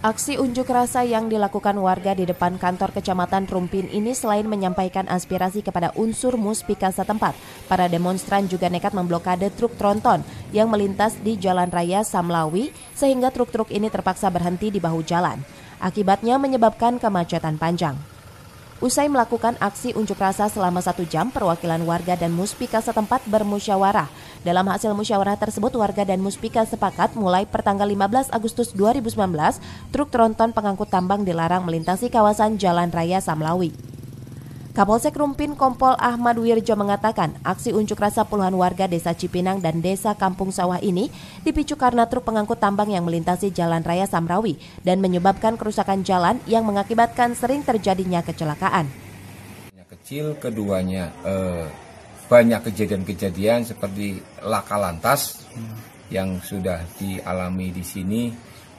Aksi unjuk rasa yang dilakukan warga di depan kantor Kecamatan Rumpin ini selain menyampaikan aspirasi kepada unsur muspika setempat, para demonstran juga nekat memblokade truk tronton yang melintas di Jalan Raya Samlawi sehingga truk-truk ini terpaksa berhenti di bahu jalan. Akibatnya menyebabkan kemacetan panjang. Usai melakukan aksi unjuk rasa selama satu jam, perwakilan warga dan muspika setempat bermusyawarah dalam hasil musyawarah tersebut, warga dan muspika sepakat mulai pertanggal 15 Agustus 2019, truk tronton pengangkut tambang dilarang melintasi kawasan Jalan Raya Samlawi. Kapolsek Rumpin Kompol Ahmad Wirjo mengatakan, aksi unjuk rasa puluhan warga desa Cipinang dan desa Kampung Sawah ini dipicu karena truk pengangkut tambang yang melintasi Jalan Raya Samrawi dan menyebabkan kerusakan jalan yang mengakibatkan sering terjadinya kecelakaan. Kecil keduanya, eh, banyak kejadian-kejadian seperti laka lantas yang sudah dialami di sini.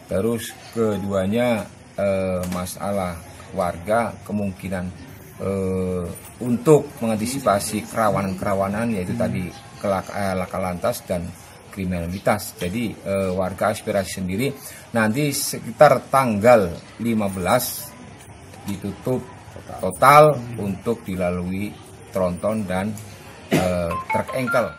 Terus keduanya eh, masalah warga kemungkinan eh, untuk mengantisipasi kerawanan-kerawanan yaitu hmm. tadi kelaka, eh, laka lantas dan kriminalitas. Jadi eh, warga aspirasi sendiri nanti sekitar tanggal 15 ditutup total, total hmm. untuk dilalui tronton dan uh, truk engkel.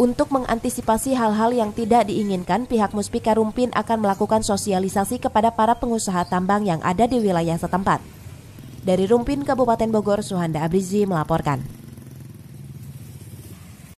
Untuk mengantisipasi hal-hal yang tidak diinginkan, pihak Muspika Rumpin akan melakukan sosialisasi kepada para pengusaha tambang yang ada di wilayah setempat. Dari Rumpin, Kabupaten Bogor, Suhanda Abrizi melaporkan.